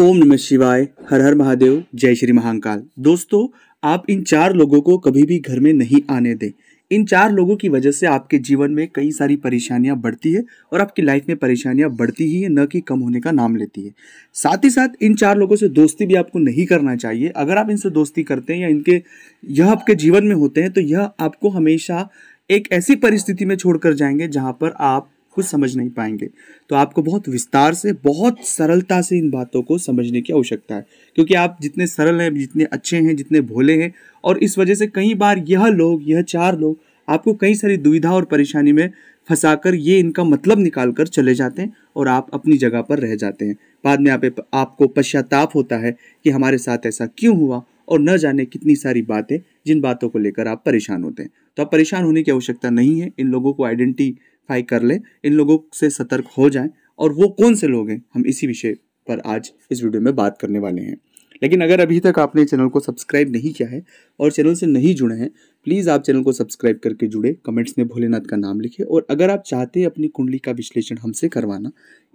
ओम नमः शिवाय हर हर महादेव जय श्री महाकाल दोस्तों आप इन चार लोगों को कभी भी घर में नहीं आने दें इन चार लोगों की वजह से आपके जीवन में कई सारी परेशानियां बढ़ती है और आपकी लाइफ में परेशानियां बढ़ती ही है न कि कम होने का नाम लेती है साथ ही साथ इन चार लोगों से दोस्ती भी आपको नहीं करना चाहिए अगर आप इनसे दोस्ती करते हैं या इनके यह आपके जीवन में होते हैं तो यह आपको हमेशा एक ऐसी परिस्थिति में छोड़कर जाएंगे जहाँ पर आप कुछ समझ नहीं पाएंगे तो आपको बहुत विस्तार से बहुत सरलता से इन बातों को समझने की आवश्यकता है क्योंकि आप जितने सरल हैं जितने अच्छे हैं जितने भोले हैं और इस वजह से कई बार यह लोग यह चार लोग आपको कई सारी दुविधा और परेशानी में फंसाकर ये इनका मतलब निकाल कर चले जाते हैं और आप अपनी जगह पर रह जाते हैं बाद में आप आपको पश्चाताप होता है कि हमारे साथ ऐसा क्यों हुआ और न जाने कितनी सारी बातें जिन बातों को लेकर आप परेशान होते हैं तो आप परेशान होने की आवश्यकता नहीं है इन लोगों को आइडेंटिटी फाई कर लें इन लोगों से सतर्क हो जाएं और वो कौन से लोग हैं हम इसी विषय पर आज इस वीडियो में बात करने वाले हैं लेकिन अगर अभी तक आपने चैनल को सब्सक्राइब नहीं किया है और चैनल से नहीं जुड़े हैं प्लीज़ आप चैनल को सब्सक्राइब करके जुड़े कमेंट्स में भोलेनाथ का नाम लिखे और अगर आप चाहते हैं अपनी कुंडली का विश्लेषण हमसे करवाना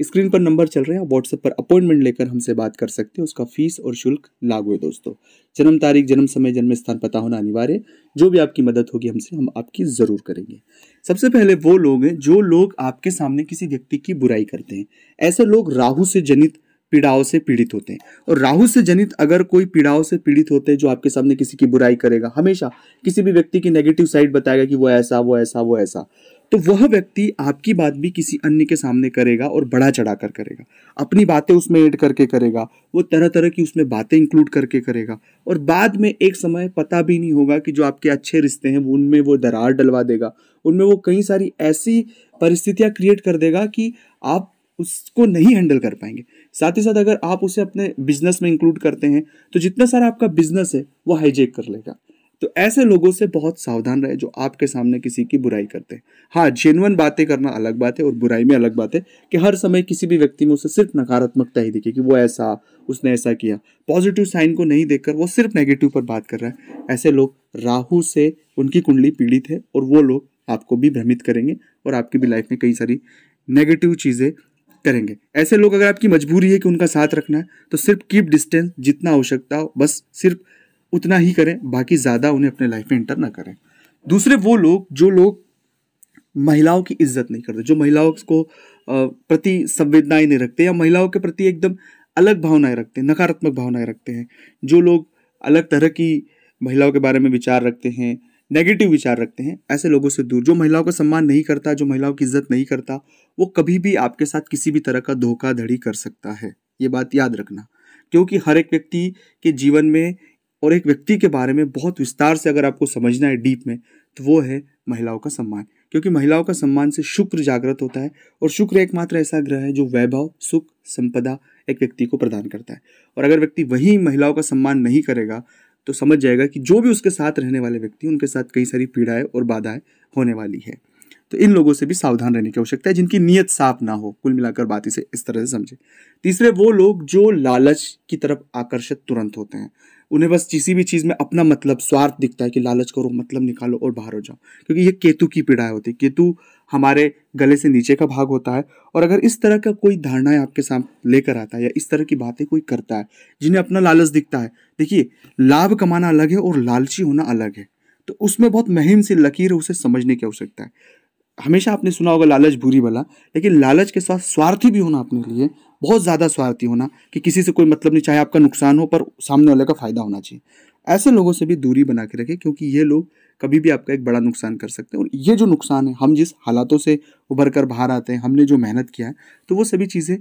स्क्रीन पर नंबर चल रहे हैं आप व्हाट्सएप पर अपॉइंटमेंट लेकर हमसे बात कर सकते हैं उसका फीस और शुल्क लागू है दोस्तों जन्म तारीख जन्म समय जन्म स्थान पता होना अनिवार्य जो भी आपकी मदद होगी हमसे हम आपकी ज़रूर करेंगे सबसे पहले वो लोग हैं जो लोग आपके सामने किसी व्यक्ति की बुराई करते हैं ऐसे लोग राहू से जनित पीड़ाओं से पीड़ित होते हैं और राहु से जनित अगर कोई पीड़ाओं से पीड़ित होते हैं जो आपके सामने किसी की बुराई करेगा हमेशा किसी भी व्यक्ति की नेगेटिव साइड बताएगा कि वो ऐसा वो ऐसा वो ऐसा तो वह व्यक्ति आपकी बात भी किसी अन्य के सामने करेगा और बढ़ा चढ़ा कर करेगा अपनी बातें उसमें ऐड करके करेगा वो तरह तरह की उसमें बातें इंक्लूड करके करेगा और बाद में एक समय पता भी नहीं होगा कि जो आपके अच्छे रिश्ते हैं उनमें वो दरार डलवा देगा उनमें वो कई सारी ऐसी परिस्थितियाँ क्रिएट कर देगा कि आप उसको नहीं हैंडल कर पाएंगे साथ ही साथ अगर आप उसे अपने बिजनेस में इंक्लूड करते हैं तो जितना सारा आपका बिजनेस है वो हाईजेक कर लेगा तो ऐसे लोगों से बहुत सावधान रहे जो आपके सामने किसी की बुराई करते हैं हाँ जेनवन बातें करना अलग बात है और बुराई में अलग बात है कि हर समय किसी भी व्यक्ति में उसे सिर्फ नकारात्मकता ही दिखे कि वो ऐसा उसने ऐसा किया पॉजिटिव साइन को नहीं देखकर वो सिर्फ नेगेटिव पर बात कर रहा है ऐसे लोग राहु से उनकी कुंडली पीड़ित है और वो लोग आपको भी भ्रमित करेंगे और आपकी भी लाइफ में कई सारी नेगेटिव चीज़ें करेंगे ऐसे लोग अगर आपकी मजबूरी है कि उनका साथ रखना है तो सिर्फ कीप डिस्टेंस जितना आवश्यकता हो बस सिर्फ उतना ही करें बाकी ज़्यादा उन्हें अपने लाइफ में इंटर ना करें दूसरे वो लोग जो लोग महिलाओं की इज्जत नहीं करते जो महिलाओं को प्रति संवेदनाएं नहीं रखते या महिलाओं के प्रति एकदम अलग भावनाएं रखते हैं नकारात्मक भावनाएं रखते हैं जो लोग अलग तरह की महिलाओं के बारे में विचार रखते हैं नेगेटिव विचार रखते हैं ऐसे लोगों से दूर जो महिलाओं का सम्मान नहीं करता जो महिलाओं की इज्जत नहीं करता वो कभी भी आपके साथ किसी भी तरह का धोखाधड़ी कर सकता है ये बात याद रखना क्योंकि हर एक व्यक्ति के जीवन में और एक व्यक्ति के बारे में बहुत विस्तार से अगर आपको समझना है डीप में तो वो है महिलाओं का सम्मान क्योंकि महिलाओं का सम्मान से शुक्र जागृत होता है और शुक्र एकमात्र ऐसा ग्रह है जो वैभव सुख संपदा एक व्यक्ति को प्रदान करता है और अगर व्यक्ति वही महिलाओं का सम्मान नहीं करेगा तो समझ जाएगा कि जो भी उसके साथ रहने वाले व्यक्ति उनके साथ कई सारी पीड़ाएं और बाधाएं होने वाली है तो इन लोगों से भी सावधान रहने की आवश्यकता है जिनकी नीयत साफ ना हो कुल मिलाकर बात इसे इस तरह से समझे तीसरे वो लोग जो लालच की तरफ आकर्षित तुरंत होते हैं उन्हें बस किसी भी चीज़ में अपना मतलब स्वार्थ दिखता है कि लालच करो मतलब निकालो और बाहर हो जाओ क्योंकि ये केतु की पीड़ाएँ होती है केतु हमारे गले से नीचे का भाग होता है और अगर इस तरह का कोई धारणाएं आपके सामने लेकर आता है या इस तरह की बातें कोई करता है जिन्हें अपना लालच दिखता है देखिए लाभ कमाना अलग है और लालची होना अलग है तो उसमें बहुत महिम सी लकीर उसे समझने की आवश्यकता है हमेशा आपने सुना होगा लालच बुरी वाला लेकिन लालच के साथ स्वार्थी भी होना अपने लिए बहुत ज़्यादा स्वार्थी होना कि किसी से कोई मतलब नहीं चाहे आपका नुकसान हो पर सामने वाले का फ़ायदा होना चाहिए ऐसे लोगों से भी दूरी बना के रखें क्योंकि ये लोग कभी भी आपका एक बड़ा नुकसान कर सकते हैं और ये जो नुकसान है हम जिस हालातों से उभर कर बाहर आते हैं हमने जो मेहनत किया है तो वो सभी चीज़ें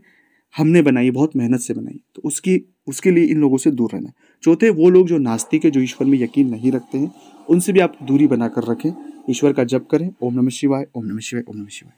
हमने बनाई बहुत मेहनत से बनाई तो उसकी उसके लिए इन लोगों से दूर रहना चौथे वो लोग जो नास्तिक है जो ईश्वर में यकीन नहीं रखते हैं उनसे भी आप दूरी बना कर रखें ईश्वर का जप करें ओम नमः शिवाय ओम नमः शिवाय ओम नमः शिवाय